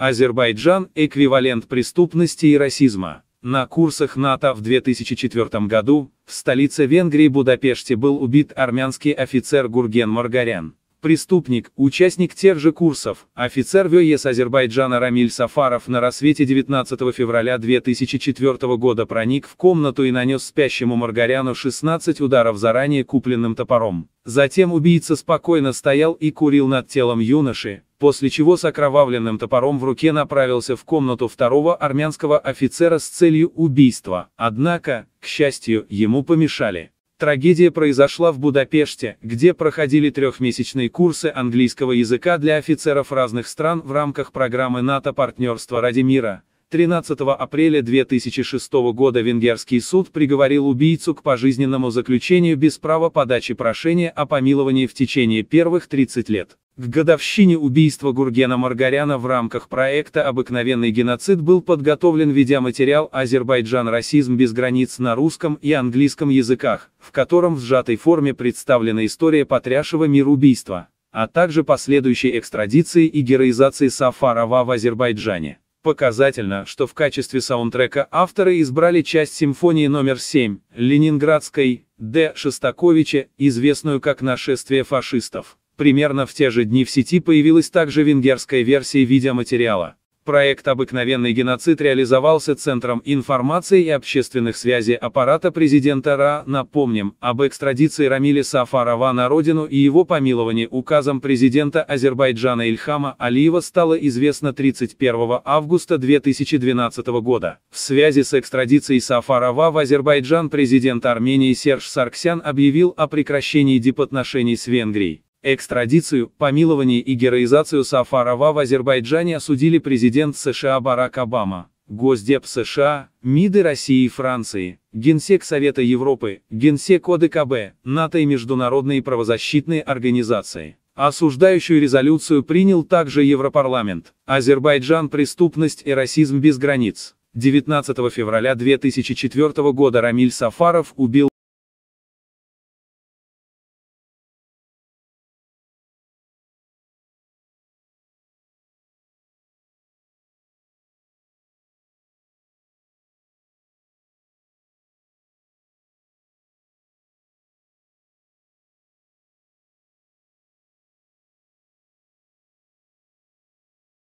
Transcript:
Азербайджан – эквивалент преступности и расизма. На курсах НАТО в 2004 году в столице Венгрии Будапеште был убит армянский офицер Гурген Маргарян преступник, участник тех же курсов, офицер ВОЕС Азербайджана Рамиль Сафаров на рассвете 19 февраля 2004 года проник в комнату и нанес спящему Маргаряну 16 ударов заранее купленным топором. Затем убийца спокойно стоял и курил над телом юноши, после чего с окровавленным топором в руке направился в комнату второго армянского офицера с целью убийства. Однако, к счастью, ему помешали. Трагедия произошла в Будапеште, где проходили трехмесячные курсы английского языка для офицеров разных стран в рамках программы НАТО «Партнерство ради мира». 13 апреля 2006 года венгерский суд приговорил убийцу к пожизненному заключению без права подачи прошения о помиловании в течение первых 30 лет. В годовщине убийства Гургена Маргаряна в рамках проекта «Обыкновенный геноцид» был подготовлен видеоматериал «Азербайджан. Расизм без границ» на русском и английском языках, в котором в сжатой форме представлена история потрясшего мир убийства, а также последующей экстрадиции и героизации Сафарова в Азербайджане. Показательно, что в качестве саундтрека авторы избрали часть симфонии номер 7, ленинградской, Д. Шостаковича, известную как «Нашествие фашистов». Примерно в те же дни в сети появилась также венгерская версия видеоматериала. Проект «Обыкновенный геноцид» реализовался Центром информации и общественных связей аппарата президента РА. Напомним, об экстрадиции Рамиля Сафарова на родину и его помиловании указом президента Азербайджана Ильхама Алиева стало известно 31 августа 2012 года. В связи с экстрадицией Сафарова в Азербайджан президент Армении Серж Сарксян объявил о прекращении дипотношений с Венгрией. Экстрадицию, помилование и героизацию Сафарова в Азербайджане осудили президент США Барак Обама. Госдеп США, МИДы России и Франции, Генсек Совета Европы, Генсек ОДКБ, НАТО и международные правозащитные организации. Осуждающую резолюцию принял также Европарламент. Азербайджан «Преступность и расизм без границ». 19 февраля 2004 года Рамиль Сафаров убил